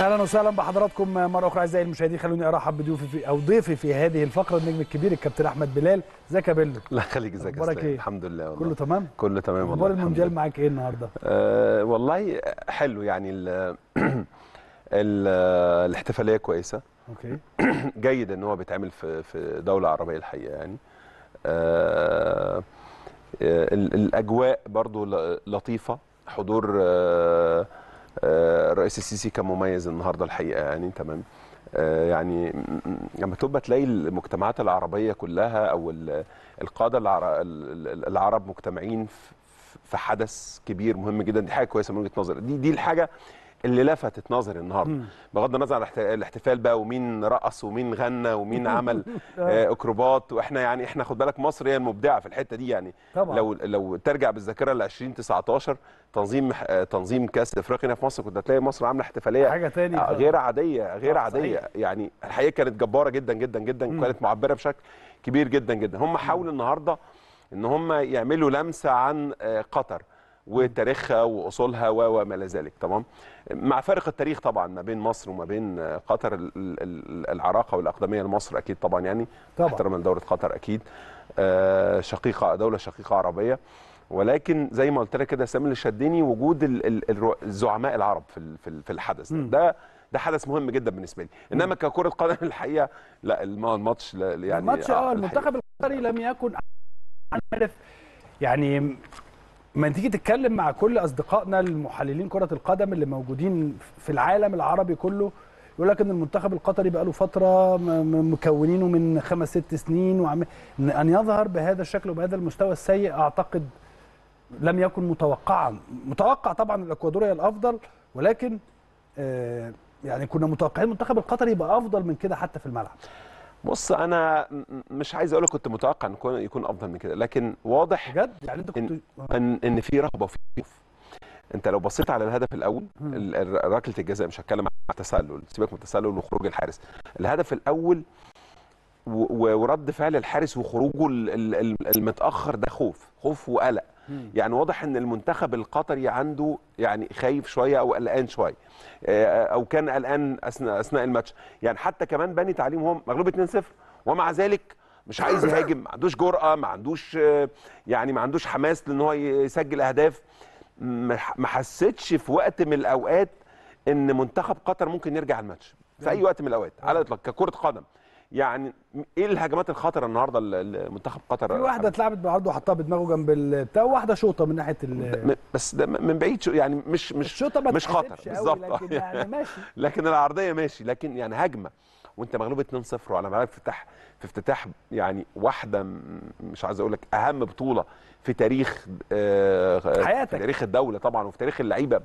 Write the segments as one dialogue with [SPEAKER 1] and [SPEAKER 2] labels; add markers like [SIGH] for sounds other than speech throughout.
[SPEAKER 1] اهلا وسهلا بحضراتكم مره اخرى اعزائي المشاهدين خلوني ارحب بضيوفي في او ضيفي في هذه الفقره النجم الكبير الكابتن احمد بلال ازيك يا بلال
[SPEAKER 2] الله يخليك ازيك اخبارك ايه الحمد لله والله كله تمام كله تمام والله اخبار المونديال
[SPEAKER 1] معاك ايه النهارده
[SPEAKER 2] أه والله حلو يعني ال [CLEARS THROAT] الاحتفاليه كويسه اوكي [CLEARS THROAT] جيد ان هو بيتعمل في في دوله عربيه الحقيقه يعني أه, أه، الاجواء برضو لطيفه حضور أه الرئيس آه، السيسي كان مميز النهارده الحقيقه يعني تمام آه، يعني لما تبقى تلاقي المجتمعات العربيه كلها او القاده العرب مجتمعين في حدث كبير مهم جدا دي حاجه كويسه من وجهه نظري دي دي الحاجه اللي لفتت نظري النهارده بغض النظر عن الاحتفال بقى ومين رقص ومين غنى ومين [LAUGHS] عمل آه. آه، اكروبات واحنا يعني احنا خد بالك مصر هي المبدعه في الحته دي يعني طبعا. لو لو ترجع بالذاكره ل 2019 تنظيم آه، تنظيم كاس افريقيا هنا في مصر كنت هتلاقي مصر عامله احتفاليه حاجه تاني غير عاديه غير طبعا. عاديه يعني الحقيقه كانت جباره جدا جدا جدا وكانت معبره بشكل كبير جدا جدا هم حاولوا النهارده ان هم يعملوا لمسه عن قطر وتاريخها واصولها وما الى ذلك تمام مع فارق التاريخ طبعا ما بين مصر وما بين قطر العراقه والاقدميه لمصر اكيد طبعا يعني طبعا احتراما لدوله قطر اكيد آه، شقيقه دوله شقيقه عربيه ولكن زي ما قلت لك كده سامي اللي شدني وجود الزعماء العرب في الحدث ده, ده ده حدث مهم جدا بالنسبه لي انما ككره قدم الحقيقه لا الماتش يعني الماتش اه المنتخب
[SPEAKER 1] القطري لم يكن عارف يعني ما تيجي تتكلم مع كل اصدقائنا المحللين كره القدم اللي موجودين في العالم العربي كله يقول لك ان المنتخب القطري بقاله فتره مكونينه من خمس ست سنين وعم... ان يظهر بهذا الشكل وبهذا المستوى السيء اعتقد لم يكن متوقعا متوقع طبعا هي الافضل ولكن آه، يعني كنا متوقعين المنتخب القطري يبقى افضل من كده حتى في الملعب
[SPEAKER 2] بص انا مش عايز اقول كنت متوقع ان يكون افضل من كده لكن واضح بجد يعني انت كنت ان ان في رهبه وفي خوف انت لو بصيت على الهدف الاول ركله الجزاء مش هتكلم عن التسلل سيبك من التسلل وخروج الحارس الهدف الاول ورد فعل الحارس وخروجه المتاخر ده خوف خوف وقلق يعني واضح ان المنتخب القطري عنده يعني خايف شويه او قلقان شويه آه، او كان قلقان اثناء اثناء الماتش يعني حتى كمان بني تعليم مغلوب 2-0 ومع ذلك مش عايز يهاجم ما عندوش جرأه ما عندوش آه، يعني ما عندوش حماس لان هو يسجل اهداف ما حسيتش في وقت من الاوقات ان منتخب قطر ممكن يرجع الماتش في اي وقت من الاوقات على الاطلاق ككره قدم يعني ايه الهجمات الخطره النهارده المنتخب قطر في واحده
[SPEAKER 1] اتلعبت بالعرض وحطها بدماغه جنب البتاع وواحده شوطه من ناحيه ال
[SPEAKER 2] بس ده من بعيد شو يعني مش مش مش خطر بالظبط لكن يعني [LAUGHS] لكن العرضيه ماشي لكن يعني هجمه وانت مغلوب 2-0 وعلى ملعب فتح في افتتاح يعني واحده مش عايز اقول لك اهم بطوله في تاريخ آه، حياتك في تاريخ الدوله طبعا وفي تاريخ اللعيبه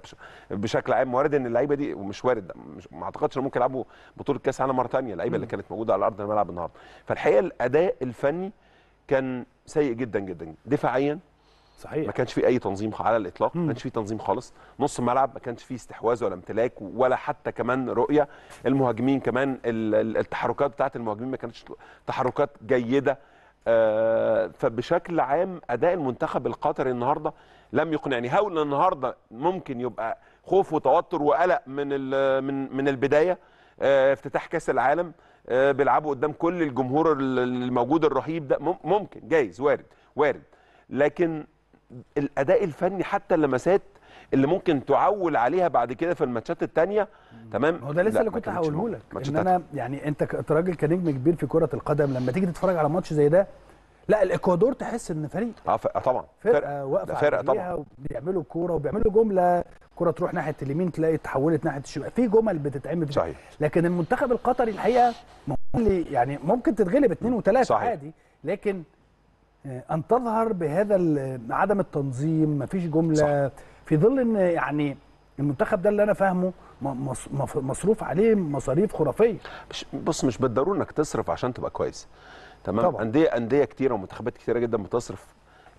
[SPEAKER 2] بشكل عام وارد ان اللعيبه دي ومش وارد مش ما اعتقدش ان ممكن يلعبوا بطوله كاس عالم مره ثانيه اللعيبه اللي كانت موجوده على ارض الملعب النهارده فالحقيقه الاداء الفني كان سيء جدا جدا دفاعيا صحيح ما كانش في اي تنظيم على الاطلاق ما كانش في تنظيم خالص نص الملعب ما كانش فيه استحواذ ولا امتلاك ولا حتى كمان رؤيه المهاجمين كمان التحركات بتاعه المهاجمين ما كانتش تحركات جيده آه، فبشكل عام اداء المنتخب القطري النهارده لم يقنعني هقول النهارده ممكن يبقى خوف وتوتر وقلق من من من البدايه آه، افتتاح كاس العالم آه، بيلعبوا قدام كل الجمهور الموجود الرهيب ده ممكن جايز وارد وارد لكن الاداء الفني حتى اللمسات اللي ممكن تعول عليها بعد كده في الماتشات الثانيه تمام هو ده لسه اللي كنت هقوله لك ان انا
[SPEAKER 1] يعني انت كراجل كنجم كبير في كره القدم لما تيجي تتفرج على ماتش زي ده لا الاكوادور تحس ان فريق اه, آه، طبعا فرقه واقفه فرقه طبعا بيعملوا كوره وبيعملوا جمله كره تروح ناحيه اليمين تلاقي تحولت ناحيه الشمال في جمل بتتعمل صحيح لكن المنتخب القطري الحقيقه يعني ممكن تتغلب اثنين وثلاثه عادي لكن ان تظهر بهذا عدم التنظيم مفيش جمله صح. في ظل ان يعني المنتخب ده اللي انا فاهمه مصروف عليه مصاريف خرافيه بص مش بالضروره انك
[SPEAKER 2] تصرف عشان تبقى كويس تمام طبعا. انديه انديه كتيره ومنتخبات كتيره جدا بتصرف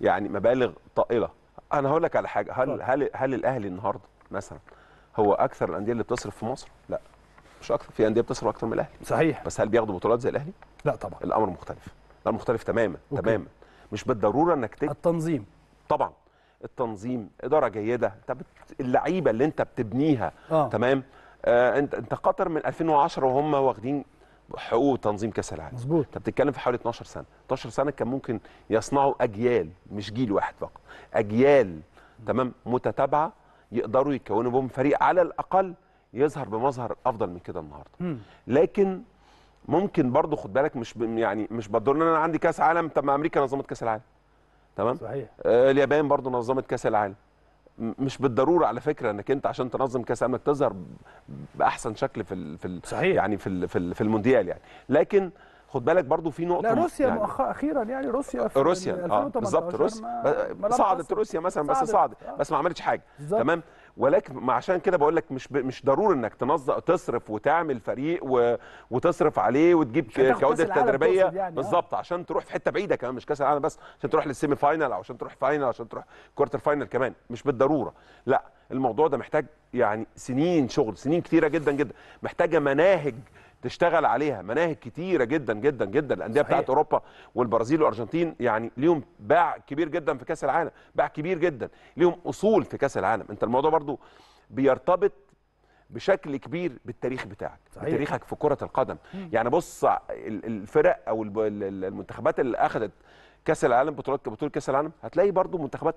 [SPEAKER 2] يعني مبالغ طائله انا هقول لك على حاجه هل طبعا. هل هل الاهلي النهارده مثلا هو اكثر الانديه اللي بتصرف في مصر لا مش اكثر في انديه بتصرف اكثر من الاهلي صحيح بس هل بياخدوا بطولات زي الاهلي لا طبعا الامر مختلف الامر مختلف تماما أوكي. تماما مش بالضروره انك تكتب التنظيم طبعا التنظيم اداره جيده انت اللعيبه اللي انت بتبنيها آه. تمام آه انت انت قطر من 2010 وهم واخدين حقوق تنظيم كاس العالم مظبوط انت بتتكلم في حوالي 12 سنه 12 سنه كان ممكن يصنعوا اجيال مش جيل واحد فقط اجيال تمام متتابعه يقدروا يكونوا بهم فريق على الاقل يظهر بمظهر افضل من كده النهارده لكن ممكن برضه خد بالك مش يعني مش بضر ان انا عندي كاس عالم طب ما امريكا نظمت كاس العالم تمام صحيح آه اليابان برضه نظمت كاس العالم مش بالضروره على فكره انك انت عشان تنظم كاس عالمك تظهر باحسن شكل في الـ في الـ صحيح. يعني في الـ في, الـ في المونديال يعني لكن خد بالك برضو في نقطه لا روسيا يعني مؤخرا
[SPEAKER 1] اخيرا يعني روسيا في روسيا اه بالظبط روسيا
[SPEAKER 2] صعدت روسيا مثلا صعدت. بس صعدت آه. بس ما عملتش حاجه بالزبط. تمام ولكن عشان كده بقول لك مش ب... مش ضروري انك تنظم تصرف وتعمل فريق و... وتصرف عليه وتجيب كوادر تدريبيه يعني آه. بالظبط عشان تروح في حته بعيده كمان مش كاس العالم بس عشان تروح للسيمي فاينل او عشان تروح فاينل عشان تروح كوارتر فاينل كمان مش بالضروره لا الموضوع ده محتاج يعني سنين شغل سنين كتيره جدا جدا محتاجه مناهج تشتغل عليها مناهج كتيره جدا جدا جدا الانديه بتاعت اوروبا والبرازيل والارجنتين يعني ليهم باع كبير جدا في كاس العالم باع كبير جدا ليهم اصول في كاس العالم انت الموضوع برضو بيرتبط بشكل كبير بالتاريخ بتاعك صحيح. بتاريخك في كره القدم مم. يعني بص الفرق او المنتخبات اللي اخذت كاس العالم بطولات بطوله كاس العالم هتلاقي برضو منتخبات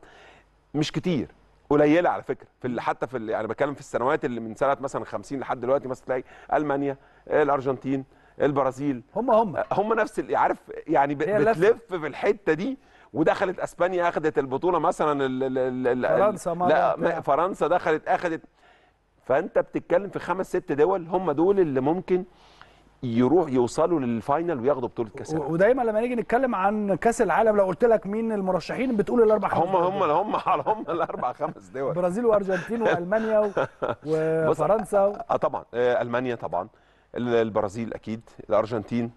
[SPEAKER 2] مش كتير قليله على فكره في اللي حتى في يعني بتكلم في السنوات اللي من سنه مثلا 50 لحد دلوقتي مثلا تلاقي المانيا الارجنتين البرازيل هم هم آه، هم نفس اللي عارف يعني بتلف في الحته دي ودخلت اسبانيا اخذت البطوله مثلا الـ الـ الـ فرنسا لا فرنسا دخلت اخذت فانت بتتكلم في خمس ست دول هم دول اللي ممكن يروح يوصلوا للفاينل
[SPEAKER 1] وياخدوا بطوله كاس العالم ودايما لما نيجي نتكلم عن كاس العالم لو قلت لك مين المرشحين بتقول الاربع خمس هم هم
[SPEAKER 2] هم هم الاربع خمس دول برازيل
[SPEAKER 1] وارجنتين والمانيا
[SPEAKER 2] [LAUGHS] وفرنسا و... اه طبعا آه، المانيا طبعا البرازيل اكيد الارجنتين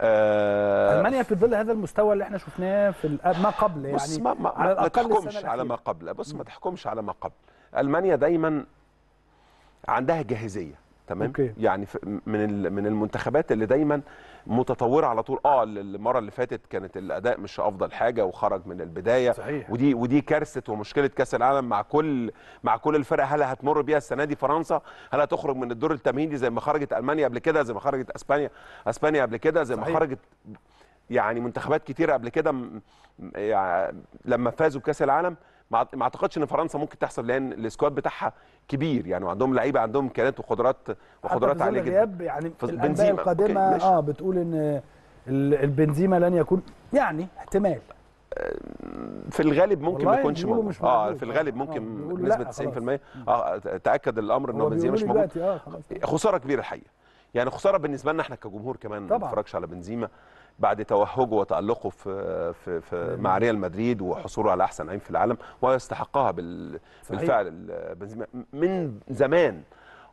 [SPEAKER 2] آه المانيا
[SPEAKER 1] في ظل هذا المستوى اللي احنا شفناه في ما قبل يعني بص ما, ما, على ما تحكمش على ما
[SPEAKER 2] قبل بص ما تحكمش على ما قبل المانيا دايما عندها جاهزيه تمام أوكي. يعني من من المنتخبات اللي دايما متطوره على طول اه المره اللي فاتت كانت الاداء مش افضل حاجه وخرج من البدايه صحيح. ودي ودي كارثه ومشكله كاس العالم مع كل مع كل الفرق هل هتمر بيها السنه دي فرنسا هل هتخرج من الدور التمهيدي زي ما خرجت المانيا قبل كده زي ما خرجت اسبانيا اسبانيا قبل كده زي ما صحيح. خرجت يعني منتخبات كتيره قبل كده يعني لما فازوا بكاس العالم ما اعتقدش ان فرنسا ممكن تحصل لان السكواد بتاعها كبير يعني وعندهم لعيبه عندهم امكانيات وقدرات وقدرات عاليه جدا
[SPEAKER 1] يعني الانباء القادمه اه بتقول ان البنزيما لن يكون يعني احتمال في الغالب ممكن ما يكونش موجود اه في
[SPEAKER 2] الغالب ممكن آه بنسبه 90% اه تاكد الامر ان بنزيما مش موجود آه خساره كبيره الحقيقه يعني خساره بالنسبه لنا احنا كجمهور كمان ما على بنزيما بعد توهجه وتألقه في في, في نعم. مع ريال مدريد وحصوله على احسن لعيب في العالم ويستحقها بال بالفعل بنزيما من زمان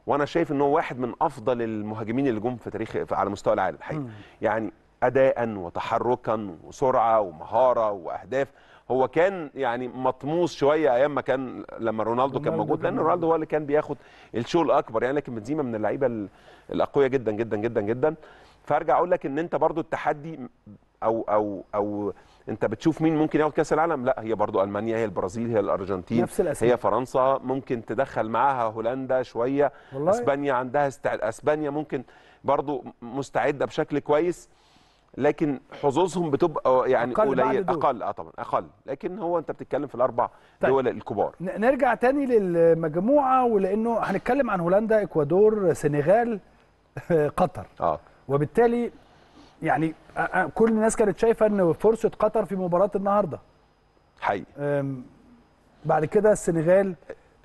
[SPEAKER 2] وانا شايف ان هو واحد من افضل المهاجمين اللي جم في تاريخ على مستوى العالم الحقيقه يعني اداء وتحركا وسرعه ومهاره واهداف هو كان يعني مطموس شويه ايام ما كان لما رونالدو كان موجود لان رونالدو هو اللي كان بياخد الشو الاكبر يعني لكن بنزيما من اللعيبه الاقوياء جدا جدا جدا جدا فارجع اقول لك ان انت برضو التحدي او او او انت بتشوف مين ممكن ياخد كاس العالم لا هي برضو المانيا هي البرازيل هي الارجنتين نفس الأسماء. هي فرنسا ممكن تدخل معاها هولندا شويه والله. اسبانيا عندها استع... اسبانيا ممكن برضو مستعده بشكل كويس لكن حظوظهم بتبقى يعني قليل اقل اه طبعا اقل لكن هو انت بتتكلم في الاربع طيب. دول الكبار
[SPEAKER 1] نرجع تاني للمجموعه ولانه هنتكلم عن هولندا اكوادور سنغال [LAUGHS] قطر اه وبالتالي يعني كل الناس كانت شايفه ان فرصه قطر في مباراه النهارده حقيقي بعد كده السنغال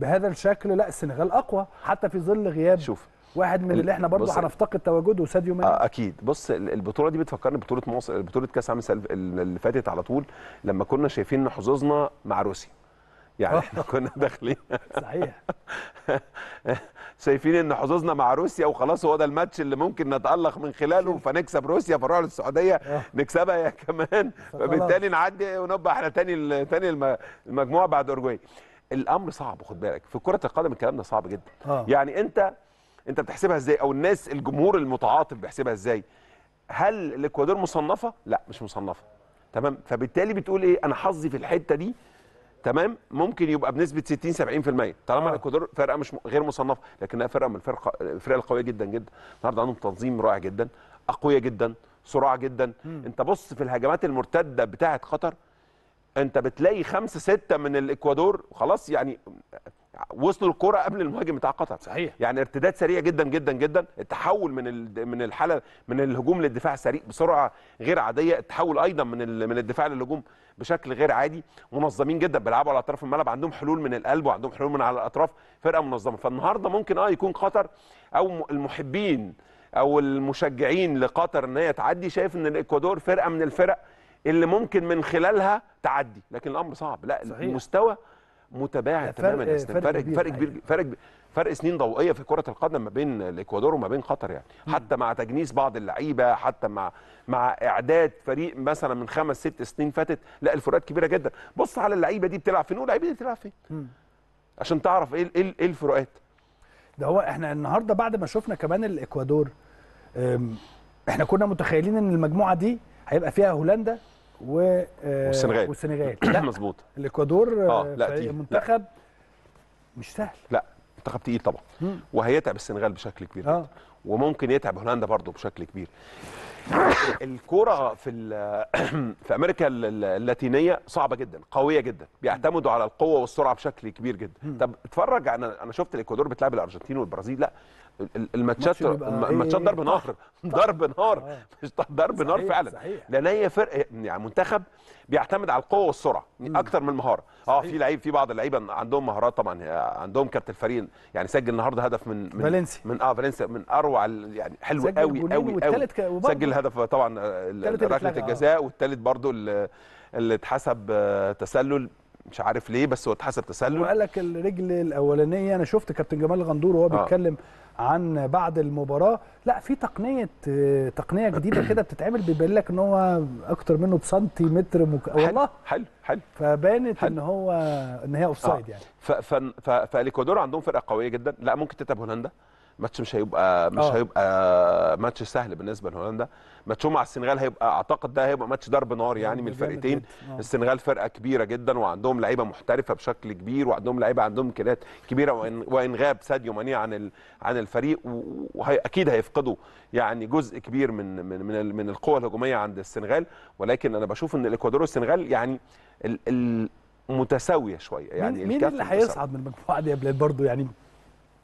[SPEAKER 1] بهذا الشكل لا السنغال اقوى حتى في ظل غياب شوف واحد من اللي احنا برضه هنفتقد تواجده ساديو ماني
[SPEAKER 2] آه اكيد بص البطوله دي بتفكرني ببطوله مصر بطوله كاس العالم اللي فاتت على طول لما كنا شايفين حظوظنا مع روسيا يعني آه. احنا كنا داخلين صحيح [LAUGHS] شايفين ان حظوظنا مع روسيا وخلاص هو ده الماتش اللي ممكن نتالق من خلاله [LAUGHS] فنكسب روسيا فنروح للسعوديه آه. نكسبها يا كمان فبالتالي نعدي ونبقى احنا تاني تاني المجموعه بعد اورجواي الامر صعب خد بالك في كره القدم الكلام ده صعب جدا آه. يعني انت انت بتحسبها ازاي او الناس الجمهور المتعاطف بيحسبها ازاي هل الاكوادور مصنفه لا مش مصنفه تمام فبالتالي بتقول ايه انا حظي في الحته دي تمام ممكن يبقى بنسبه 60 70% طالما آه. الاكوادور فرقه مش غير مصنفه لكنها فرقه من الفرق الفرق القويه جدا جدا النهارده عندهم تنظيم رائع جدا اقوياء جدا سرعه جدا مم. انت بص في الهجمات المرتده بتاعه قطر انت بتلاقي خمسة ستة من الاكوادور خلاص يعني وصلوا الكرة قبل المهاجم بتاع قطر صحيح يعني ارتداد سريع جدا جدا جدا التحول من من الحاله من الهجوم للدفاع سريع بسرعه غير عاديه التحول ايضا من من الدفاع للهجوم بشكل غير عادي منظمين جدا بيلعبوا على اطراف الملعب عندهم حلول من القلب وعندهم حلول من على الاطراف فرقه منظمه فالنهارده ممكن اه يكون قطر او المحبين او المشجعين لقطر ان هي تعدي شايف ان الاكوادور فرقه من الفرق اللي ممكن من خلالها تعدي لكن الامر صعب لا صحيح. المستوى متباعد تماما فرق فرق, فرق كبير فرق كبير أيوة. فرق فرق سنين ضوئيه في كره القدم ما بين الاكوادور وما بين قطر يعني حتى مع تجنيس بعض اللعيبه حتى مع مع اعداد فريق مثلا من خمس ست سنين فاتت لا الفروقات كبيره جدا بص على اللعيبه دي بتلعب فين واللعيبه دي بتلعب فين عشان تعرف ايه ايه, إيه الفروقات
[SPEAKER 1] ده هو احنا النهارده بعد ما شفنا كمان الاكوادور احنا كنا متخيلين ان المجموعه دي هيبقى فيها هولندا و آه، والسنغال والسنغال [CLEARS THROAT] لا مظبوط الاكوادور اه لا آه،
[SPEAKER 2] منتخب مش سهل لا منتخب تقيل طبعا وهيتعب السنغال بشكل كبير آه. وممكن يتعب هولندا برضه بشكل كبير الكرة في [CLEARS THROAT] في امريكا اللاتينيه صعبه جدا قويه جدا بيعتمدوا على القوه والسرعه بشكل كبير جدا طب اتفرج انا انا شفت الاكوادور بتلعب الارجنتين والبرازيل لا الماتشات الماتشات إيه؟ ضرب نار [LAUGHS] ضرب نار آه. مش ضرب نار فعلا لان هي فرق يعني منتخب بيعتمد على القوه والسرعه اكتر من المهاره اه في لعيب في بعض اللعيبه عندهم مهارات طبعا عندهم كابتن فريق يعني سجل النهارده هدف من من فالنسيا من اه فالنسيا من اروع يعني حلو قوي قوي قوي سجل هدف طبعا ركله الجزاء والثالث برضو اللي اتحسب آه، تسلل مش عارف ليه بس هو اتحسب تسلل وقال
[SPEAKER 1] لك الرجل الاولانيه انا شفت كابتن جمال غندور وهو آه. بيتكلم عن بعد المباراه لا في تقنيه تقنيه جديده كده بتتعمل بيبان لك ان هو اكتر منه بسنتيمتر مك... والله حلو حلو فبانت حل. ان هو ان هي اوفسايد آه. يعني
[SPEAKER 2] فالاكوادور عندهم فرقه قويه جدا لا ممكن تتعب هولندا ماتش مش هيبقى مش أوه. هيبقى ماتش سهل بالنسبه لهولندا ماتشهم مع السنغال هيبقى اعتقد ده هيبقى ماتش ضرب نار يعني من الفرقتين آه. السنغال فرقه كبيره جدا وعندهم لعيبه محترفه بشكل كبير وعندهم لعيبه عندهم امكانيات كبيره وإن وان غاب ساديو ماني عن عن الفريق واكيد هيفقدوا يعني جزء كبير من من من, من القوه الهجوميه عند السنغال ولكن انا بشوف ان الاكوادور والسنغال يعني ال ال متساويه شويه يعني مين, مين اللي هيصعد
[SPEAKER 1] من المجموعه دي يا بلال برضه يعني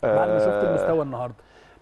[SPEAKER 1] بعد ما آه، شفت المستوى النهارده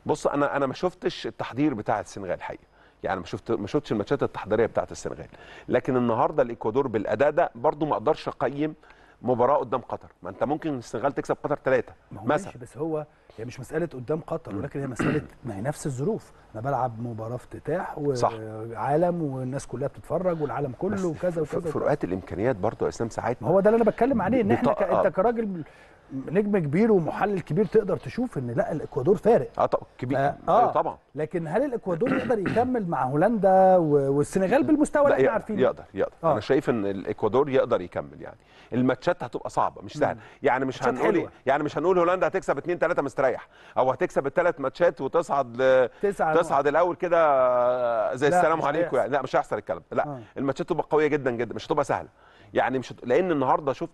[SPEAKER 2] بص انا انا ما شفتش التحضير بتاع السنغال حقيقة يعني ما شفت ما شفتش الماتشات التحضيريه بتاعه السنغال لكن النهارده الاكوادور بالاداء ده برضو ما اقدرش اقيم مباراه قدام قطر ما انت ممكن السنغال تكسب قطر ثلاثه مثلا
[SPEAKER 1] بس هو هي يعني مش مساله قدام قطر ولكن هي مساله [CLEARS THROAT] ما هي نفس الظروف انا بلعب مباراه افتتاح وعالم والناس كلها بتتفرج والعالم كله وكذا وكذا فروقات
[SPEAKER 2] الامكانيات برضو يا اسلام ساعات هو ده
[SPEAKER 1] اللي انا بتكلم عليه ان احنا انت كراجل نجم كبير ومحلل كبير تقدر تشوف ان لا الاكوادور فارق
[SPEAKER 2] اه طبعا كبير آه, آه طبعا
[SPEAKER 1] لكن هل الاكوادور يقدر يكمل مع هولندا والسنغال بالمستوى اللي احنا عارفينه يقدر
[SPEAKER 2] يقدر آه. انا شايف ان الاكوادور يقدر يكمل يعني الماتشات هتبقى صعبه مش سهله يعني مش هنقول يعني مش هنقول هولندا هتكسب 2 3 مستريح او هتكسب الثلاث ماتشات وتصعد ل... تصعد, تصعد الاول كده زي السلام عليكم يعني لا مش هيحصل الكلام ده لا آه. الماتشات تبقى قويه جدا جدا مش هتبقى سهله يعني مش لان النهارده شفت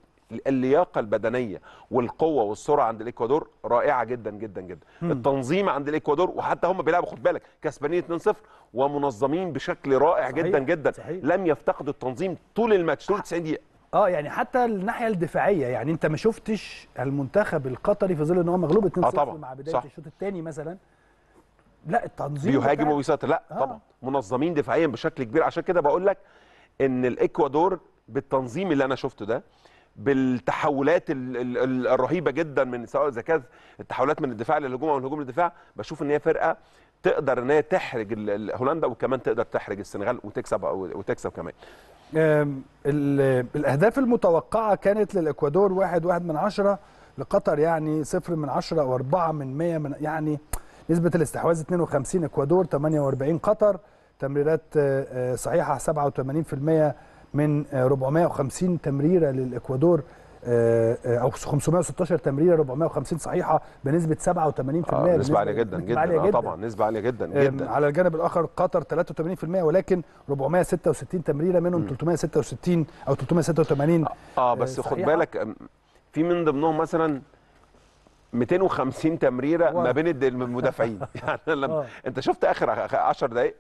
[SPEAKER 2] اللياقه البدنيه والقوه والسرعه عند الاكوادور رائعه جدا جدا جدا التنظيم عند الاكوادور وحتى هم بيلعبوا خد بالك كسبانين 2-0 ومنظمين بشكل رائع صحيح. جدا جدا صحيح. لم يفتقدوا التنظيم طول الماتش طول 90 دقيقه
[SPEAKER 1] اه يعني حتى الناحيه الدفاعيه يعني انت ما شفتش المنتخب القطري في ظل ان هو مغلوب 2-0 آه مع بدايه الشوط الثاني مثلا لا التنظيم بيهاجم
[SPEAKER 2] وبيسيطر لا آه. طبعا منظمين دفاعيا بشكل كبير عشان كده بقول لك ان الاكوادور بالتنظيم اللي انا شفته ده بالتحولات الرهيبه جدا من سواء اذا كانت التحولات من الدفاع للهجوم او الهجوم للدفاع بشوف ان هي فرقه تقدر ان هي تحرج هولندا وكمان تقدر تحرج السنغال وتكسب وتكسب كمان
[SPEAKER 1] الاهداف المتوقعه كانت للاكوادور واحد واحد من عشرة لقطر يعني صفر من عشرة او أربعة من 100 من يعني نسبه الاستحواذ 52 اكوادور 48 قطر تمريرات صحيحه 87% من 450 آه، تمريره للاكوادور آه، آه، او 516 تمريره 450 صحيحه بنسبه 87% آه نسبه عاليه جدا جدا, عالية جدا. آه طبعا
[SPEAKER 2] نسبه عاليه جدا جدا
[SPEAKER 1] على الجانب الاخر قطر 83% ولكن 466 تمريره منهم م. 366 او 386
[SPEAKER 2] اه بس صحيحة. خد بالك في من ضمنهم مثلا 250 تمريره ما بين المدافعين [LAUGHS] يعني لما انت شفت اخر 10 دقائق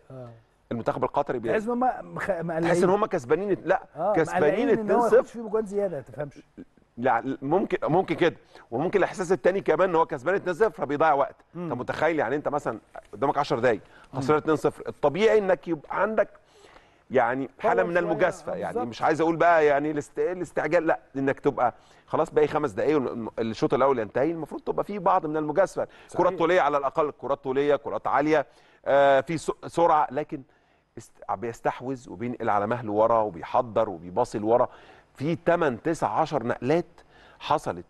[SPEAKER 2] المنتخب القطري بيلعب تحس
[SPEAKER 1] ما مخ... تحس ان هم
[SPEAKER 2] كسبانين لا آه كسبانين 2 0
[SPEAKER 1] في مجوان زياده ما تفهمش
[SPEAKER 2] لا ممكن ممكن كده وممكن الاحساس الثاني كمان ان هو كسبان 2 0 فبيضيع وقت انت متخيل يعني انت مثلا قدامك 10 دقايق خسران 2 0 الطبيعي انك يبقى عندك يعني حاله من المجازفه يعني مش عايز اقول بقى يعني الاستعجال لا انك تبقى خلاص باقي خمس دقائق الشوط الاول ينتهي المفروض تبقى فيه بعض من المجازفه كرات طوليه على الاقل كرات طوليه كرات عاليه آه، في سرعه لكن بيستحوذ وبينقل على مهل ورا وبيحضر وبيباصل ورا في 8 9 10 نقلات حصلت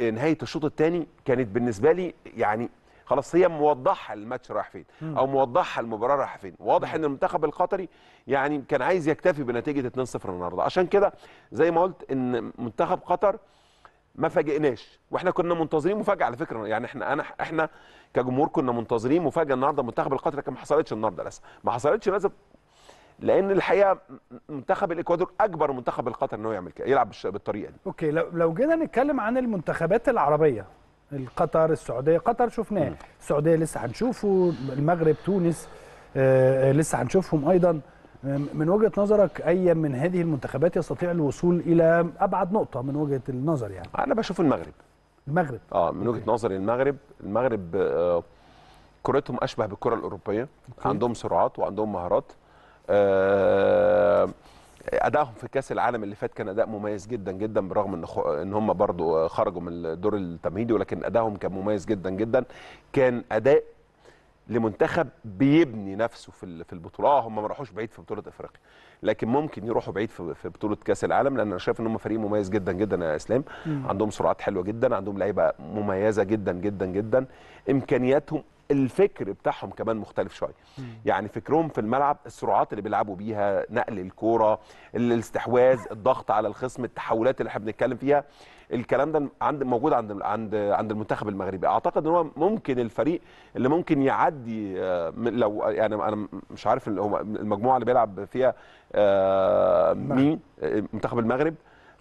[SPEAKER 2] آه، نهايه الشوط الثاني كانت بالنسبه لي يعني خلاص هي موضحه الماتش رايح فين او موضحه المباراه رايحه فين واضح ان المنتخب القطري يعني كان عايز يكتفي بنتيجه 2-0 النهارده عشان كده زي ما قلت ان منتخب قطر ما فاجئناش واحنا كنا منتظرين مفاجاه على فكره يعني احنا انا احنا كجمهور كنا منتظرين مفاجاه النهارده منتخب القطر لكن ما حصلتش النهارده لسه ما حصلتش لازم لان الحقيقه منتخب الاكوادور اكبر منتخب القطر انه يعمل كده يلعب بالطريقه
[SPEAKER 1] دي اوكي لو لو جينا نتكلم عن المنتخبات العربيه القطر السعوديه قطر شفناه السعوديه لسه هنشوفه المغرب تونس آه لسه هنشوفهم ايضا من وجهه نظرك اي من هذه المنتخبات يستطيع الوصول الى ابعد نقطه من وجهه النظر يعني
[SPEAKER 2] انا بشوف المغرب المغرب اه من وجهه نظري المغرب المغرب آه كرتهم اشبه بالكره الاوروبيه أوكي. عندهم سرعات وعندهم مهارات آه ادائهم في كاس العالم اللي فات كان اداء مميز جدا جدا بالرغم ان خو... ان هم برضو خرجوا من الدور التمهيدي ولكن ادائهم كان مميز جدا جدا كان اداء لمنتخب بيبني نفسه في في البطوله آه، هم ما راحوش بعيد في بطوله افريقيا لكن ممكن يروحوا بعيد في بطوله كاس العالم لان انا شايف ان هم فريق مميز جدا جدا يا اسلام مم. عندهم سرعات حلوه جدا عندهم لعيبه مميزه جدا جدا جدا امكانياتهم الفكر بتاعهم كمان مختلف شويه يعني فكرهم في الملعب السرعات اللي بيلعبوا بيها نقل الكوره الاستحواذ الضغط على الخصم التحولات اللي احنا بنتكلم فيها الكلام ده عند موجود عند عند عند المنتخب المغربي اعتقد ان هو ممكن الفريق اللي ممكن يعدي آه، لو يعني انا مش عارف المجموعه اللي بيلعب فيها آه، مين آه، منتخب المغرب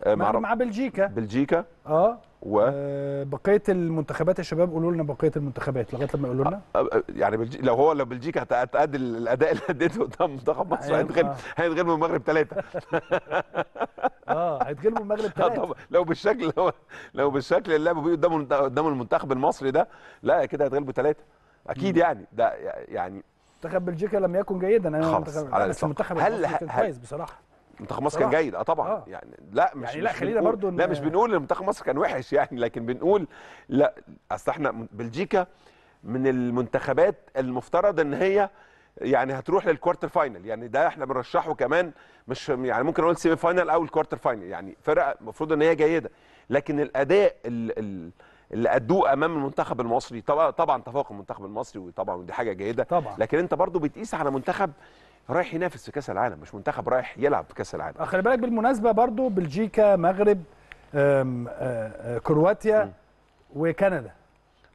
[SPEAKER 2] آه، مع, مع
[SPEAKER 1] بلجيكا بلجيكا اه و آه، بقيه المنتخبات يا شباب قولوا لنا بقيه المنتخبات لغايه لما يقولوا لنا
[SPEAKER 2] آه، يعني بلجي... لو هو لو بلجيكا هتأدي الاداء اللي اديته قدام منتخب مصر هيتغلب أيوة. هيتغلبوا المغرب ثلاثه [LAUGHS]
[SPEAKER 1] اه هيتغلبوا المغرب
[SPEAKER 2] ثلاثه [LAUGHS] لو بالشكل لو, لو بالشكل اللي لعبوا بيه قدام قدام المنتخب المصري ده لا كده هيتغلبوا ثلاثه اكيد يعني ده يعني
[SPEAKER 1] منتخب بلجيكا لم يكن جيدا انا منتخب هل المنتخب هل... كان كويس بصراحه منتخب مصر كان جيد اه طبعا آه.
[SPEAKER 2] يعني لا مش يعني لا خلينا برضو لا مش بنقول ان منتخب مصر كان وحش يعني لكن بنقول لا اصل احنا بلجيكا من المنتخبات المفترض ان هي يعني هتروح للكوارتر فاينل يعني ده احنا بنرشحه كمان مش يعني ممكن اقول سيمي فاينل او الكوارتر فاينل يعني فرقه المفروض ان هي جيده لكن الاداء اللي ادوه امام المنتخب المصري طبعا طبعا تفوق المنتخب المصري وطبعا ودي حاجه جيده طبعا. لكن انت برضو بتقيس على منتخب رايح ينافس في كاس العالم مش منتخب رايح يلعب في كاس العالم
[SPEAKER 1] خلي بالك بالمناسبه برضو بلجيكا مغرب آم آم آه، آه، كرواتيا م. وكندا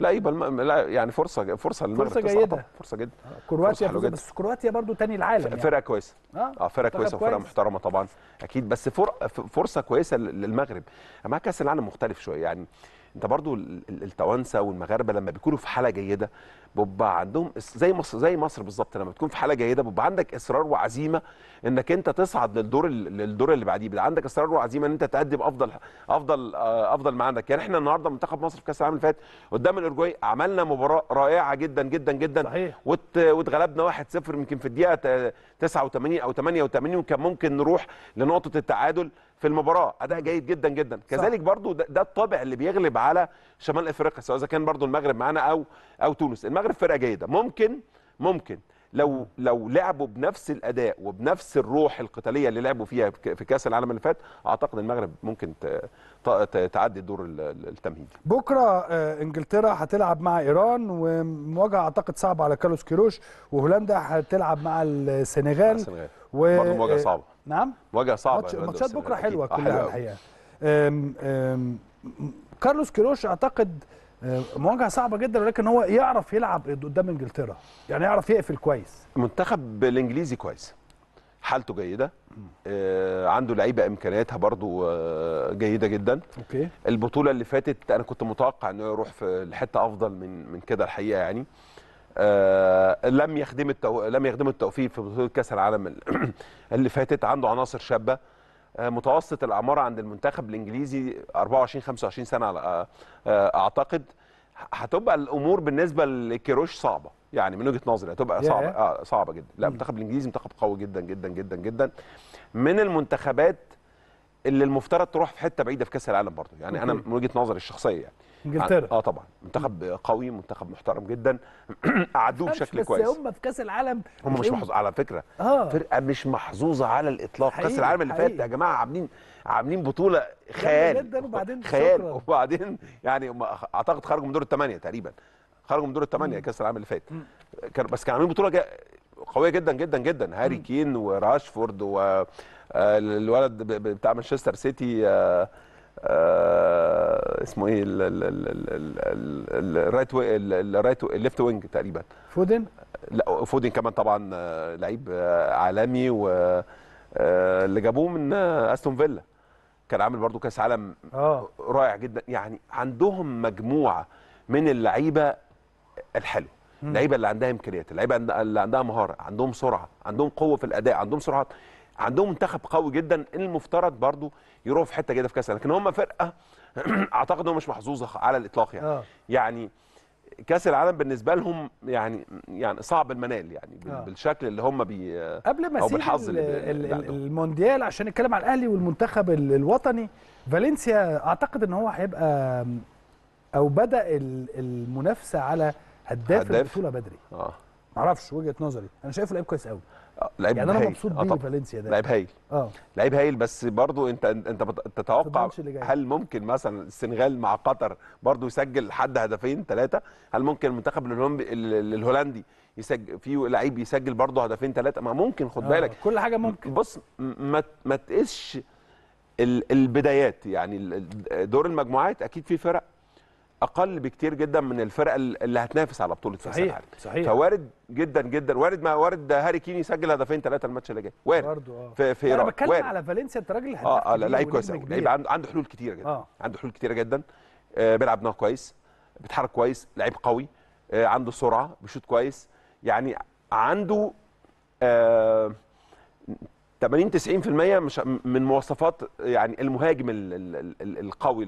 [SPEAKER 2] لا يبقى الم... لا يعني فرصه فرصه للمغرب فرصه جيده آه، فرصه جدا
[SPEAKER 1] كرواتيا فرصة بس كرواتيا برضو تاني
[SPEAKER 2] العالم يعني. فرقه كويسه اه, آه فرقه كويسه وفرقه محترمه طبعا اكيد بس فر... فرصه كويسه للمغرب اما كاس العالم مختلف شويه يعني انت برضو التوانسه والمغاربه لما بيكونوا في حاله جيده بيبقى عندهم زي مصر زي مصر بالظبط لما بتكون في حاله جيده بيبقى عندك اصرار وعزيمه انك انت تصعد للدور للدور اللي بعديه بيبقى عندك اصرار وعزيمه ان انت تقدم افضل آه، افضل افضل ما عندك يعني احنا النهارده منتخب مصر في كاس العالم اللي فات قدام الاورجواي عملنا مباراه رائعه جدا جدا جدا صحيح. واتغلبنا 1-0 يمكن في الدقيقه 89 او 88 وكان ممكن نروح لنقطه التعادل في المباراه اداء جيد جدا جدا كذلك برضو ده, ده الطابع اللي بيغلب على شمال افريقيا سواء اذا كان برضو المغرب معانا او او تونس المغرب فرقه جيده ممكن ممكن لو لو لعبوا بنفس الاداء وبنفس الروح القتاليه اللي لعبوا فيها في كاس العالم اللي فات اعتقد المغرب ممكن تعدي دور التمهيدي
[SPEAKER 1] بكره آه، انجلترا هتلعب مع ايران ومواجهه اعتقد صعبه على كارلوس كيروش وهولندا هتلعب مع السنغال, السنغال. و... برضه مواجهه آه، صعبه نعم
[SPEAKER 2] مواجهه صعبه ماتشات بكره حلوه كلها الحقيقه
[SPEAKER 1] أم أم كارلوس كيروش اعتقد آه، مواجهه صعبه جدا ولكن هو يعرف يلعب قدام انجلترا يعني يعرف يقفل كويس
[SPEAKER 2] المنتخب الانجليزي كويس حالته جيده آه عنده لعيبه امكانياتها برضو آه جيده جدا اوكي البطوله اللي فاتت انا كنت متوقع انه يروح في الحته افضل من من كده الحقيقه يعني آه، لم يخدم التو... لم يخدمه التوفيق في بطوله كاس العالم [CLEARS THROAT] اللي فاتت عنده عناصر شابه آه، متوسط الاعمار عند المنتخب الانجليزي 24 25 سنه على آه، اعتقد هتبقى الامور بالنسبه لكيروش صعبه يعني من وجهه نظري هتبقى صعبه اه صعبه جدا لا المنتخب الانجليزي منتخب قوي جدا جدا جدا جدا من المنتخبات اللي المفترض تروح في حته بعيده في كاس العالم برضه يعني انا من وجهه نظري الشخصيه يعني انجلترا آه،, اه طبعا منتخب قوي منتخب محترم جدا [CLEARS THROAT] اعدوه بشكل كويس بس هم
[SPEAKER 1] في كاس العالم هم مش محظوظ على فكره آه.
[SPEAKER 2] فرقه مش محظوظه على الاطلاق كاس العالم اللي فات يا جماعه عاملين عاملين بطوله خيال وبعدين [LAUGHS] خيال وبعدين يعني اعتقد خرجوا من دور الثمانيه تقريبا خرجوا من دور الثمانيه كاس العالم اللي فات كان بس كانوا عاملين بطوله قويه جدا جدا جدا هاري كين وراشفورد والولد آه، بتاع مانشستر سيتي آه آه اسمه ايه الرايت الرايت الليفت وينج تقريبا فودن لا فودن كمان طبعا آه، لعيب آه، عالمي واللي آه، اللي جابوه من استون فيلا كان عامل برضو كاس عالم آه. رائع جدا يعني عندهم مجموعه من اللعيبه الحلو اللعيبه اللي عندها امكانيات اللعيبه اللي عندها مهاره عندهم سرعه عندهم قوه في الاداء عندهم سرعات عندهم منتخب قوي جدا المفترض برضو يروحوا في حته كده في كاس لكن هم فرقه [CLEARS THROAT] اعتقد هم مش محظوظه على الاطلاق يعني آه. يعني كاس العالم بالنسبه لهم يعني يعني صعب المنال يعني آه. بالشكل اللي هم بي قبل ما او بالحظ المونديال
[SPEAKER 1] عشان نتكلم على الاهلي والمنتخب الوطني فالنسيا اعتقد ان هو هيبقى او بدا المنافسه على هداف البطوله بدري اه معرفش وجهه نظري انا شايفه لعيب كويس قوي لعيب يعني انا مبسوط آه بيه فالنسيا ده لعيب هايل
[SPEAKER 2] اه لعيب هايل بس برضو انت انت تتوقع هل ممكن مثلا السنغال مع قطر برضو يسجل حد هدفين ثلاثه هل ممكن المنتخب الهولندي يسجل في لعيب يسجل برضه هدفين ثلاثه ما ممكن خد آه. بالك كل حاجه ممكن بص ما ما تقيسش البدايات يعني دور المجموعات اكيد في فرق اقل بكتير جدا من الفرقه اللي هتنافس على بطوله كاس العالم صحيح صحيح فوارد جدا جدا وارد ما وارد هاري كين يسجل هدفين ثلاثه الماتش اللي جاي
[SPEAKER 1] وارد برضه اه في, في انا بتكلم وارد. على فالنسيا انت راجل اه, آه لعيب كويس قوي لعيب
[SPEAKER 2] عنده حلول كتيره جدا آه. عنده حلول كتيره جدا آه بيلعب نار كويس بيتحرك كويس لعيب قوي آه عنده سرعه بيشوط كويس يعني عنده آه 80 90% مش من مواصفات يعني المهاجم القوي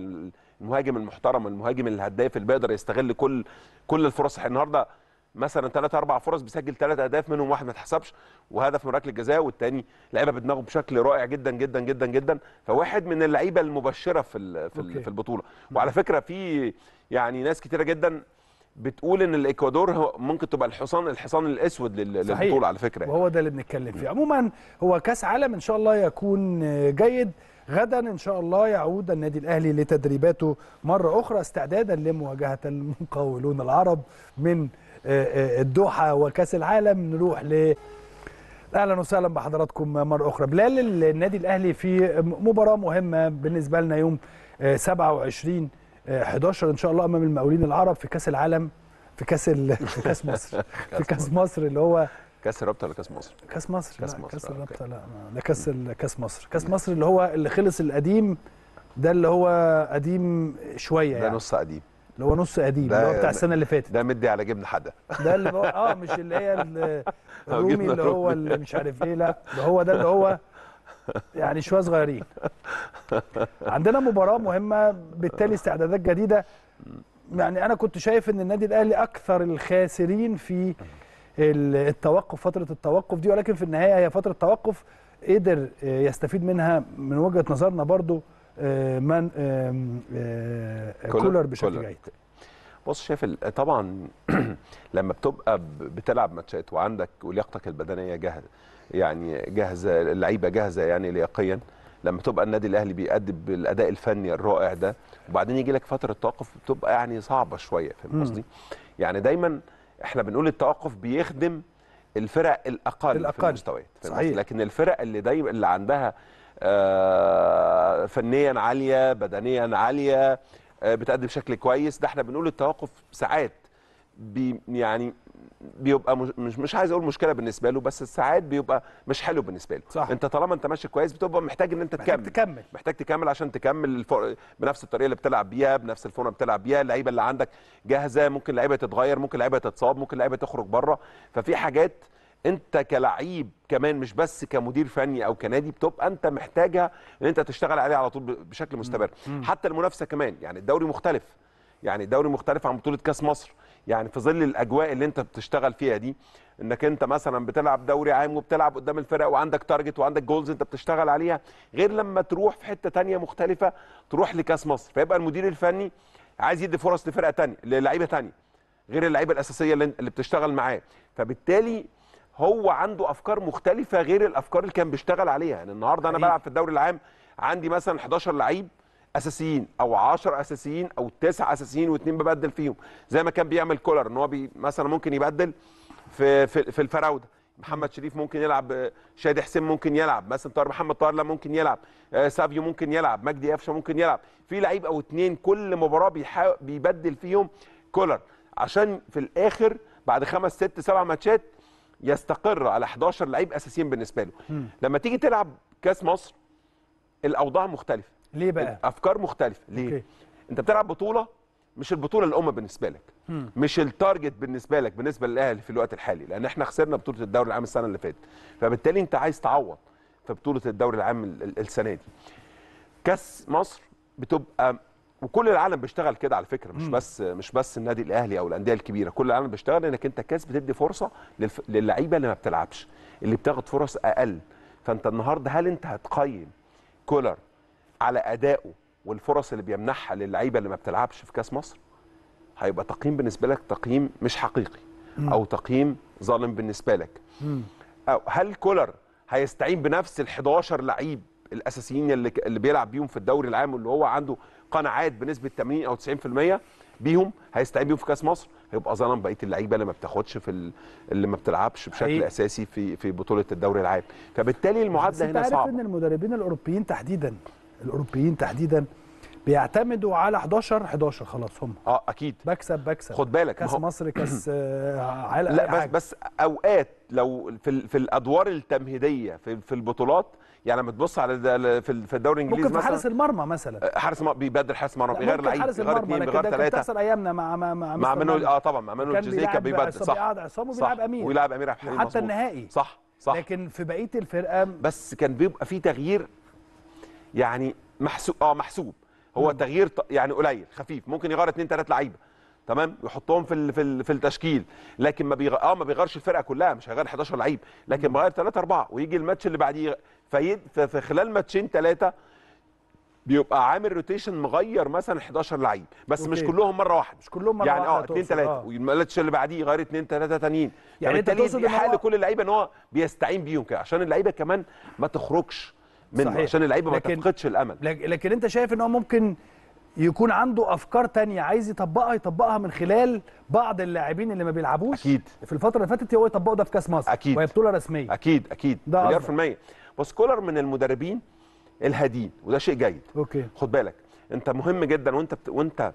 [SPEAKER 2] المهاجم المحترم المهاجم الهداف اللي بيقدر يستغل كل كل الفرص النهارده مثلا ثلاث اربع فرص بيسجل ثلاث اهداف منهم واحد ما اتحسبش وهدف من ركله جزاء والثاني لعيبه بدماغه بشكل رائع جدا جدا جدا جدا فواحد من اللعيبه المبشره في في, أوكي. البطوله وعلى فكره في يعني ناس كتيره جدا بتقول ان الاكوادور ممكن تبقى الحصان الحصان الاسود للبطوله على فكره
[SPEAKER 1] وهو ده اللي بنتكلم فيه عموما هو كاس عالم ان شاء الله يكون جيد غدا ان شاء الله يعود النادي الاهلي لتدريباته مره اخرى استعدادا لمواجهه المقاولون العرب من آه، آه، الدوحه وكاس العالم نروح ل اهلا وسهلا بحضراتكم مره اخرى بلال النادي الاهلي في مباراه مهمه بالنسبه لنا يوم 27 آه، 11 ان شاء الله امام المقاولين العرب في كاس العالم في كاس ال... في كاس مصر في كاس مصر اللي هو
[SPEAKER 2] كاس الرابطه ولا كاس مصر؟
[SPEAKER 1] كاس مصر كاس لا مصر كاس آه، الرابطه لا ده كاس كاس مصر كاس مصر اللي هو اللي خلص القديم ده اللي هو قديم شويه يعني ده نص قديم اللي هو نص قديم اللي هو بتاع السنه اللي فاتت ده مدي على جبن حدا ده اللي هو اه مش اللي هي [LAUGHS] الرومي اللي هو اللي مش عارف ايه لا ده هو ده اللي هو يعني شويه صغيرين عندنا مباراه مهمه بالتالي استعدادات جديده يعني انا كنت شايف ان النادي الاهلي اكثر الخاسرين في التوقف فتره التوقف دي ولكن في النهايه هي فتره توقف قدر آه، يستفيد منها من وجهه نظرنا برضو آه، من آه، كولر بشكل جيد
[SPEAKER 2] بص شايف طبعا [CLEARS THROAT] لما بتبقى بتلعب ماتشات وعندك ولياقتك البدنيه جاهزه يعني جاهزه اللعيبه جاهزه يعني لياقيا لما تبقى النادي الاهلي بيأدي بالاداء الفني الرائع ده وبعدين يجي لك فتره توقف بتبقى يعني صعبه شويه فاهم قصدي؟ يعني دايما احنا بنقول التوقف بيخدم الفرق الاقل, الأقل. في المستويات صحيح. لكن الفرق اللي دايما اللي عندها آه، فنيا عاليه بدنيا عاليه آه، بتقدم بشكل كويس ده احنا بنقول التوقف ساعات بي يعني بيبقى مش مش عايز اقول مشكله بالنسبه له بس ساعات بيبقى مش حلو بالنسبه له صح. انت طالما انت ماشي كويس بتبقى محتاج ان انت تكمل محتاج تكمل محتاج تكمل عشان تكمل الفور... بنفس الطريقه اللي بتلعب بيها بنفس الفورمه اللي بتلعب بيها اللعيبه اللي عندك جاهزه ممكن لعيبه تتغير ممكن لعيبه تتصاب ممكن لعيبه تخرج بره ففي حاجات انت كلعيب كمان مش بس كمدير فني او كنادي بتبقى انت محتاجها ان انت تشتغل عليها على طول بشكل مستمر حتى المنافسه كمان يعني الدوري مختلف يعني الدوري مختلف عن بطوله كاس مصر يعني في ظل الاجواء اللي انت بتشتغل فيها دي انك انت مثلا بتلعب دوري عام وبتلعب قدام الفرق وعندك تارجت وعندك جولز انت بتشتغل عليها غير لما تروح في حته ثانيه مختلفه تروح لكاس مصر فيبقى المدير الفني عايز يدي فرص لفرقه ثانيه للعيبه ثانيه غير اللعيبه الاساسيه اللي, اللي بتشتغل معاه فبالتالي هو عنده افكار مختلفه غير الافكار اللي كان بيشتغل عليها يعني النهارده انا بلعب في الدوري العام عندي مثلا 11 لعيب اساسيين او 10 اساسيين او 9 اساسيين واثنين ببدل فيهم زي ما كان بيعمل كولر ان هو بي مثلا ممكن يبدل في في, في الفراوده محمد شريف ممكن يلعب شادي حسين ممكن يلعب مثلا طاهر محمد طارق ممكن يلعب آه، سافيو ممكن يلعب مجدي قفشه ممكن يلعب في لعيب او اثنين كل مباراه بيحاول بيبدل فيهم كولر عشان في الاخر بعد خمس ست سبع ماتشات يستقر على 11 لعيب اساسيين بالنسبه له م. لما تيجي تلعب كاس مصر الاوضاع مختلفه ليه بقى افكار مختلفه ليه أوكي. انت بتلعب بطوله مش البطوله الام بالنسبه لك مم. مش التارجت بالنسبه لك بالنسبه للاهلي في الوقت الحالي لان احنا خسرنا بطوله الدوري العام السنه اللي فاتت فبالتالي انت عايز تعوض في بطوله الدوري العام السنه دي كاس مصر بتبقى وكل العالم بيشتغل كده على فكره مش بس مش بس النادي الاهلي او الانديه الكبيره كل العالم بيشتغل انك انت كاس بتدي فرصه للعيبه اللي ما بتلعبش اللي بتاخد فرص اقل فانت النهارده هل انت هتقيم كولر على ادائه والفرص اللي بيمنحها للعيبه اللي ما بتلعبش في كاس مصر هيبقى تقييم بالنسبه لك تقييم مش حقيقي او تقييم ظالم بالنسبه لك أو هل كولر هيستعين بنفس ال11 لعيب الاساسيين اللي اللي بيلعب بيهم في الدوري العام واللي هو عنده قناعات بنسبه 80 او 90% بيهم هيستعين بيهم في كاس مصر هيبقى ظلم بقيه اللعيبه اللي ما بتاخدش في اللي ما بتلعبش بشكل حقيقي. اساسي في في بطوله الدوري العام فبالتالي المعادله هنا صعبه بس انت عارف
[SPEAKER 1] ان المدربين الاوروبيين تحديدا الاوروبيين تحديدا بيعتمدوا على 11 11 خلاص هم
[SPEAKER 2] اه اكيد بكسب بكسب خد بالك كاس مصر [CLEARS THROAT]
[SPEAKER 1] كاس آه، عالم لا بس
[SPEAKER 2] بس اوقات لو في في الادوار التمهيديه في, في البطولات يعني لما تبص على في الدوري الانجليزي ممكن في حارس
[SPEAKER 1] المرمى مثلا
[SPEAKER 2] آه، حارس المرمى بيبدل حارس مرمى بيغير لعيب بيغير اثنين بيغير ثلاثه بتحصل
[SPEAKER 1] ايامنا مع مع مع, مع منو اه
[SPEAKER 2] طبعا مع منو كان بيبدل صح بيقعد عصام وبيلعب امير ويلعب امير عبد الحليم حتى النهائي صح صح لكن في بقيه الفرقه بس كان بيبقى في تغيير يعني محسوب اه محسوب هو مم. نعم. تغيير يعني قليل خفيف ممكن يغير اثنين ثلاث لعيبه تمام يحطهم في في, في التشكيل لكن ما بيغ... اه ما بيغيرش الفرقه كلها مش هيغير 11 لعيب لكن بيغير 3 4 ويجي الماتش اللي بعديه في... في خلال ماتشين ثلاثه بيبقى عامل روتيشن مغير مثلا 11 لعيب بس أوكي. مش كلهم مره واحده مش
[SPEAKER 1] كلهم مره يعني واحده يعني اه 2 3 آه.
[SPEAKER 2] والماتش اللي بعديه يغير 2 3 ثانيين يعني, انت تقصد ان هو... كل اللعيبه ان هو بيستعين بيهم كده عشان اللعيبه
[SPEAKER 1] كمان ما تخرجش منه صحيح. عشان اللعيبه ما تفقدش الامل لكن انت شايف ان هو ممكن يكون عنده افكار تانية عايز يطبقها يطبقها من خلال بعض اللاعبين اللي ما بيلعبوش اكيد في الفتره اللي فاتت هو يطبقه ده في كاس مصر اكيد وهي بطوله رسميه اكيد اكيد مليار في
[SPEAKER 2] الميه بس كولر من المدربين الهادين وده شيء جيد اوكي خد بالك انت مهم جدا وانت بت... وانت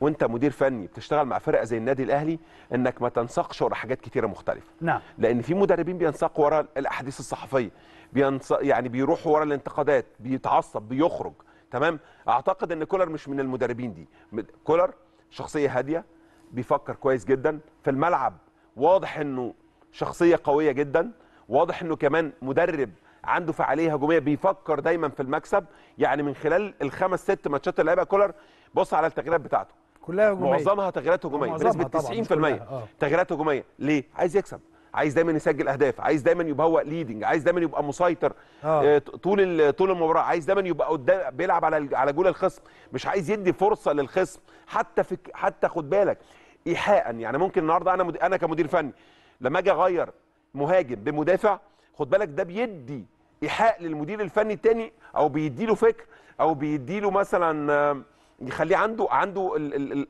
[SPEAKER 2] وانت مدير فني بتشتغل مع فرقه زي النادي الاهلي انك ما تنساقش ورا حاجات كتيره مختلفه نعم لان في مدربين بينساقوا ورا الاحاديث الصحفيه بينص... يعني بيروح ورا الانتقادات بيتعصب بيخرج تمام اعتقد ان كولر مش من المدربين دي كولر شخصيه هاديه بيفكر كويس جدا في الملعب واضح انه شخصيه قويه جدا واضح انه كمان مدرب عنده فعاليه هجوميه بيفكر دايما في المكسب يعني من خلال الخمس ست ماتشات اللي لعبها كولر بص على التغييرات بتاعته كلها هجوميه معظمها تغييرات هجوميه بنسبه 90% اه. تغييرات هجوميه ليه عايز يكسب عايز دايما يسجل اهداف عايز دايما يبقى هو ليدنج عايز دايما يبقى مسيطر آه. آه، طول طول المباراه عايز دايما يبقى قدام بيلعب على على جول الخصم مش عايز يدي فرصه للخصم حتى في حتى خد بالك ايحاء يعني ممكن النهارده انا انا كمدير فني لما اجي اغير مهاجم بمدافع خد بالك ده بيدي ايحاء للمدير الفني الثاني او بيدي له فكر او بيدي له مثلا آه، يخليه عنده عنده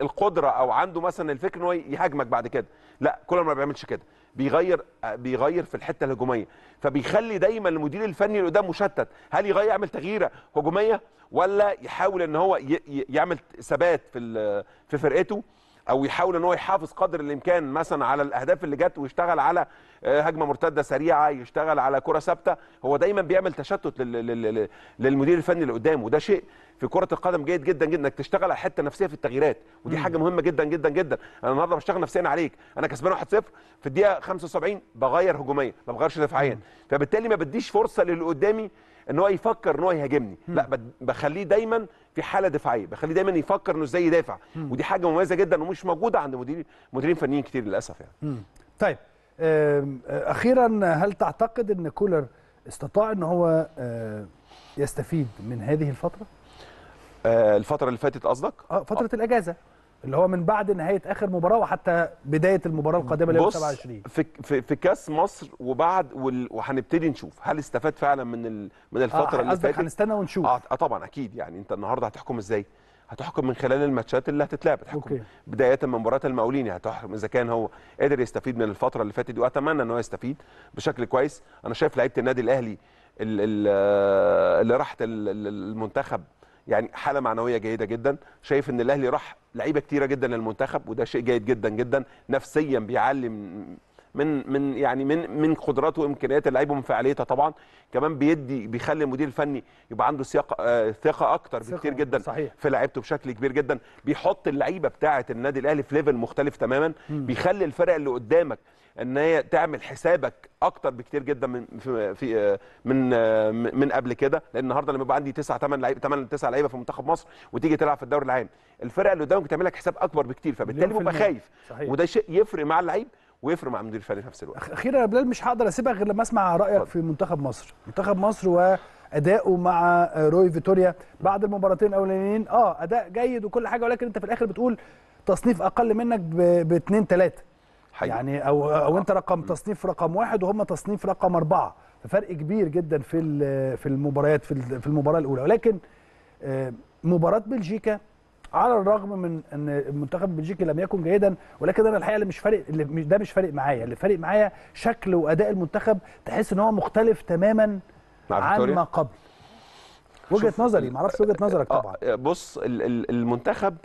[SPEAKER 2] القدره او عنده مثلا الفكر ان هو يهاجمك بعد كده لا كولر ما بيعملش كده بيغير بيغير في الحته الهجوميه فبيخلي دايما المدير الفني اللي قدام مشتت هل يغير يعمل تغييره هجوميه ولا يحاول ان هو يعمل ثبات في في فرقته او يحاول ان هو يحافظ قدر الامكان مثلا على الاهداف اللي جت ويشتغل على آه، هجمه مرتده سريعه يشتغل على كره ثابته هو دايما بيعمل تشتت للمدير الفني اللي قدامه وده شيء في كره القدم جيد جدا جدا انك تشتغل على حته نفسيه في التغييرات ودي حاجه مهمه جدا جدا جدا انا النهارده بشتغل نفسيا عليك انا كسبان 1-0 في الدقيقه 75 بغير هجوميا ما بغيرش دفاعيا فبالتالي ما بديش فرصه للي قدامي ان هو يفكر ان هو يهاجمني لا بخليه دايما في حاله دفاعيه بخليه دايما يفكر انه ازاي يدافع ودي حاجه مميزه جدا ومش موجوده عند مديرين مديرين فنيين كتير للاسف
[SPEAKER 1] يعني طيب آه، اخيرا هل تعتقد ان كولر استطاع ان هو آه، يستفيد من هذه الفتره
[SPEAKER 2] آه، الفتره اللي فاتت قصدك
[SPEAKER 1] اه فتره الاجازه اللي هو من بعد نهايه اخر مباراه وحتى بدايه المباراه القادمه اللي هي 27
[SPEAKER 2] في في كاس مصر وبعد وهنبتدي نشوف هل استفاد فعلا من ال... من الفتره آه اللي فاتت هنستنى ونشوف آه،, اه طبعا اكيد يعني انت النهارده هتحكم ازاي هتحكم من خلال الماتشات اللي هتتلعب هتحكم بدايه من مباراه المقاولين يعني هتحكم اذا كان هو قادر يستفيد من الفتره اللي فاتت واتمنى ان هو يستفيد بشكل كويس انا شايف لعيبه النادي الاهلي آه، اللي راحت المنتخب يعني حاله معنويه جيده جدا شايف ان الاهلي راح لعيبه كتيره جدا للمنتخب وده شيء جيد جدا جدا نفسيا بيعلي من من يعني من من قدراته وامكانيات اللعيبه ومن طبعا كمان بيدي بيخلي المدير الفني يبقى عنده سياق آه ثقه اكتر بكتير جدا صحيح. في لعيبته بشكل كبير جدا بيحط اللعيبه بتاعه النادي الاهلي في ليفل مختلف تماما م. بيخلي الفرق اللي قدامك ان هي تعمل حسابك اكتر بكتير جدا من في, في من من قبل كده لان النهارده لما يبقى عندي 9 8 لعيبه 8 9 لعيبه في منتخب مصر وتيجي تلعب في الدوري العام الفرقه اللي قدامك تعمل لك حساب اكبر بكتير فبالتالي بيبقى خايف صحيح. وده شيء يفرق مع اللعيب ويفرق مع مدير الفني في نفس الوقت
[SPEAKER 1] اخيرا يا بلال مش هقدر اسيبك غير لما اسمع رايك في منتخب مصر منتخب مصر و اداؤه مع روي فيتوريا بعد المباراتين الاولانيين اه اداء جيد وكل حاجه ولكن انت في الاخر بتقول تصنيف اقل منك باثنين ثلاثه حقيقي. يعني او او انت آه. رقم تصنيف رقم واحد وهم تصنيف رقم اربعه ففرق كبير جدا في في المباريات في المباراه الاولى ولكن آه، مباراه بلجيكا على الرغم من ان المنتخب البلجيكي لم يكن جيدا ولكن انا الحقيقه اللي مش فارق اللي ده مش فارق معايا اللي فارق معايا شكل واداء المنتخب تحس ان هو مختلف تماما عن ما قبل وجهه نظري ما اعرفش وجهه نظرك آه، طبعا
[SPEAKER 2] بص المنتخب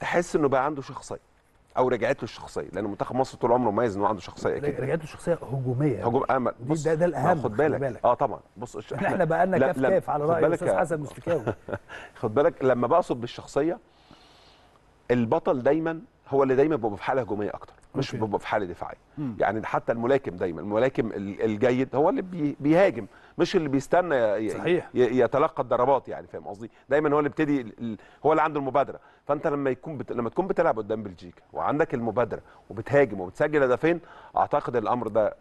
[SPEAKER 2] تحس انه بقى عنده شخصيه او رجعت له الشخصيه لان منتخب مصر طول عمره مميز انه عنده شخصيه اكيد رجعت له
[SPEAKER 1] شخصيه هجوميه هجوم امل آه، بص ده, ده الاهم خد بالك. بالك
[SPEAKER 2] اه طبعا بص احنا احنا بقى لنا كاف كاف على راي الاستاذ حسن مستكاوي [LAUGHS] خد بالك لما بقصد بالشخصيه البطل دايما هو اللي دايما بيبقى في حاله هجوميه اكتر مش بيبقى في حاله دفاعيه يعني حتى الملاكم دايما الملاكم الجيد هو اللي بي بيهاجم مش اللي بيستنى صحيح. يتلقى الضربات يعني فاهم قصدي دايما هو اللي بيبتدي هو اللي عنده المبادره فانت لما يكون بت... لما تكون بتلعب قدام بلجيكا وعندك المبادره وبتهاجم وبتسجل هدفين اعتقد الامر ده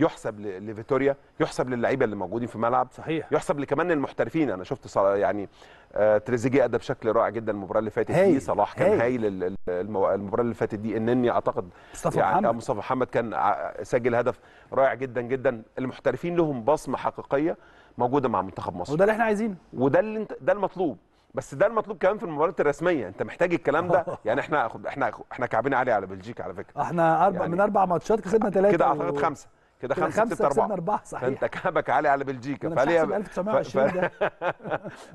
[SPEAKER 2] يحسب لفيتوريا يحسب للعيبه اللي موجودين في الملعب صحيح يحسب لكمان المحترفين انا شفت يعني آه تريزيجيه ادى بشكل رائع جدا المباراه اللي فاتت دي صلاح كان هايل المباراه اللي فاتت دي انني اعتقد مصطفى يعني آه، محمد مصطفى محمد كان سجل هدف رائع جدا جدا المحترفين لهم بصمه حقيقيه موجوده مع منتخب مصر وده اللي احنا عايزينه وده اللي انت ده المطلوب بس ده المطلوب كمان في المباريات الرسميه انت محتاج الكلام ده [LAUGHS] يعني احنا احنا احنا كعبين عليه على بلجيكا على فكره احنا اربع يعني من
[SPEAKER 1] اربع ماتشات كسبنا ثلاثه كده اعتقد خمسه كده 5 6 4 4 صحيح
[SPEAKER 2] فانت كعبك عالي على بلجيكا فهل هي 1920 ده [LAUGHS]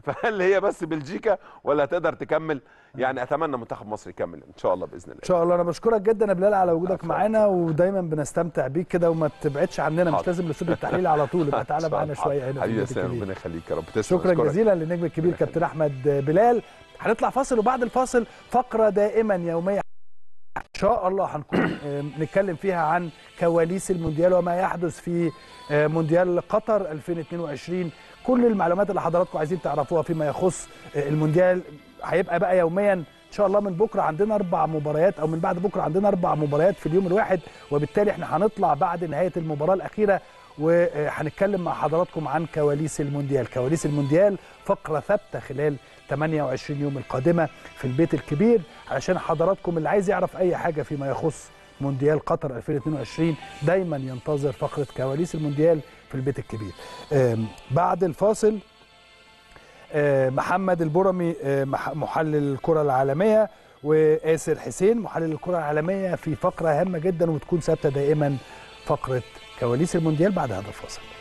[SPEAKER 2] فهل هي بس بلجيكا ولا هتقدر تكمل يعني أيوه. اتمنى منتخب مصر يكمل ان شاء الله باذن الله ان شاء الله
[SPEAKER 1] انا بشكرك جدا يا بلال على وجودك معانا ودايما بنستمتع بيك كده وما تبعدش عننا مش لازم الاستوديو التحليلي على طول يبقى [LAUGHS] تعالى معانا شويه هنا حبيبي يا سلام ربنا
[SPEAKER 2] يخليك يا رب تسلم شكرا جزيلا
[SPEAKER 1] للنجم الكبير كابتن احمد بلال هنطلع فاصل وبعد الفاصل فقره دائما يوميه شاء الله هنكون آه، نتكلم فيها عن كواليس المونديال وما يحدث في آه، مونديال قطر 2022 كل المعلومات اللي حضراتكم عايزين تعرفوها فيما يخص آه، المونديال هيبقى بقى يوميا ان شاء الله من بكره عندنا اربع مباريات او من بعد بكره عندنا اربع مباريات في اليوم الواحد وبالتالي احنا هنطلع بعد نهايه المباراه الاخيره وهنتكلم مع حضراتكم عن كواليس المونديال كواليس المونديال فقره ثابته خلال 28 يوم القادمه في البيت الكبير علشان حضراتكم اللي عايز يعرف اي حاجه فيما يخص مونديال قطر 2022 دايما ينتظر فقره كواليس المونديال في البيت الكبير بعد الفاصل محمد البرمي محلل الكره العالميه وآسر حسين محلل الكره العالميه في فقره هامه جدا وتكون ثابته دائما فقره كواليس المونديال بعد هذا الفاصل